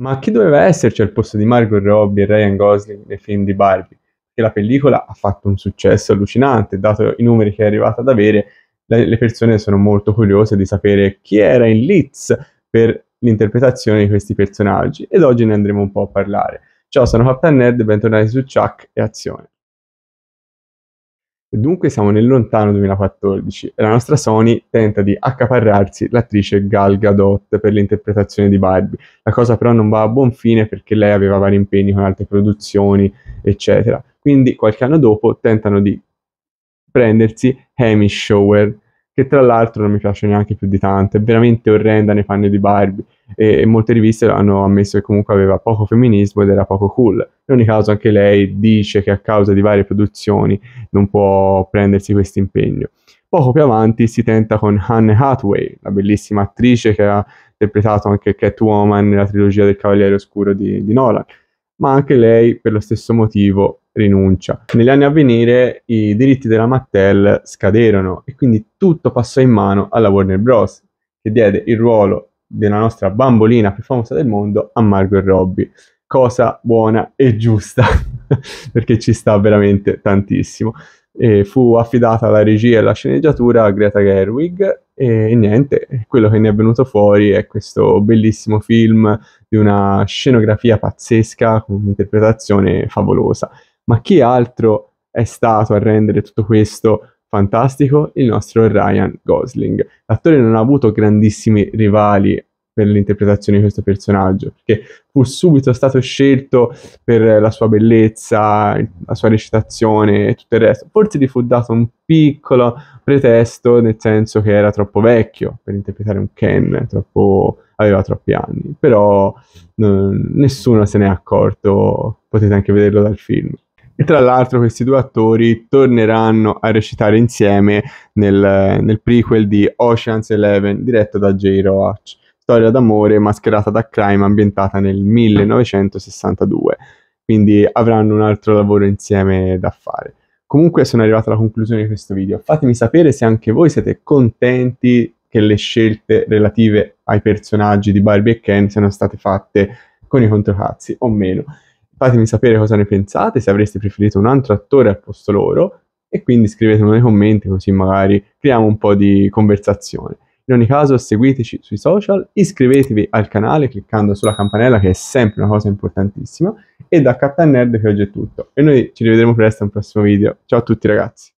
Ma chi doveva esserci al posto di Margot Robbie e Ryan Gosling nei film di Barbie? Perché la pellicola ha fatto un successo allucinante, dato i numeri che è arrivata ad avere, le persone sono molto curiose di sapere chi era in Liz per l'interpretazione di questi personaggi ed oggi ne andremo un po' a parlare. Ciao, sono Captain Nerd, bentornati su Chuck e Azione. Dunque siamo nel lontano 2014 e la nostra Sony tenta di accaparrarsi l'attrice Gal Gadot per l'interpretazione di Barbie. La cosa però non va a buon fine perché lei aveva vari impegni con altre produzioni, eccetera. Quindi qualche anno dopo tentano di prendersi Hamish Shower, che tra l'altro non mi piace neanche più di tanto, è veramente orrenda nei panni di Barbie e, molte riviste hanno ammesso che comunque aveva poco femminismo ed era poco cool. In ogni caso anche lei dice che a causa di varie produzioni non può prendersi questo impegno. Poco più avanti si tenta con Anne Hathaway, la bellissima attrice che ha interpretato anche Catwoman nella trilogia del Cavaliere Oscuro di, di Nolan, ma anche lei per lo stesso motivo rinuncia. Negli anni a venire i diritti della Mattel scaderono e quindi tutto passò in mano alla Warner Bros. che diede il ruolo della nostra bambolina più famosa del mondo a Margot Robbie. Cosa buona e giusta perché ci sta veramente tantissimo. E fu affidata la regia e la sceneggiatura a Greta Gerwig e niente, quello che ne è venuto fuori è questo bellissimo film di una scenografia pazzesca con un'interpretazione favolosa. Ma chi altro è stato a rendere tutto questo fantastico? Il nostro Ryan Gosling. L'attore non ha avuto grandissimi rivali per l'interpretazione di questo personaggio, perché fu subito stato scelto per la sua bellezza, la sua recitazione e tutto il resto. Forse gli fu dato un piccolo pretesto, nel senso che era troppo vecchio per interpretare un Ken, troppo, aveva troppi anni, però n- nessuno se ne è accorto, potete anche vederlo dal film. E tra l'altro questi due attori torneranno a recitare insieme nel, nel prequel di Ocean's Eleven diretto da J. Roach, storia d'amore mascherata da crime ambientata nel 1962. Quindi avranno un altro lavoro insieme da fare. Comunque sono arrivato alla conclusione di questo video. Fatemi sapere se anche voi siete contenti che le scelte relative ai personaggi di Barbie e Ken siano state fatte con i controcazzi o meno. Fatemi sapere cosa ne pensate, se avreste preferito un altro attore al posto loro e quindi scrivetemelo nei commenti così magari creiamo un po' di conversazione. In ogni caso seguiteci sui social, iscrivetevi al canale cliccando sulla campanella che è sempre una cosa importantissima e da Captain Nerd che oggi è tutto e noi ci rivedremo presto in un prossimo video. Ciao a tutti ragazzi!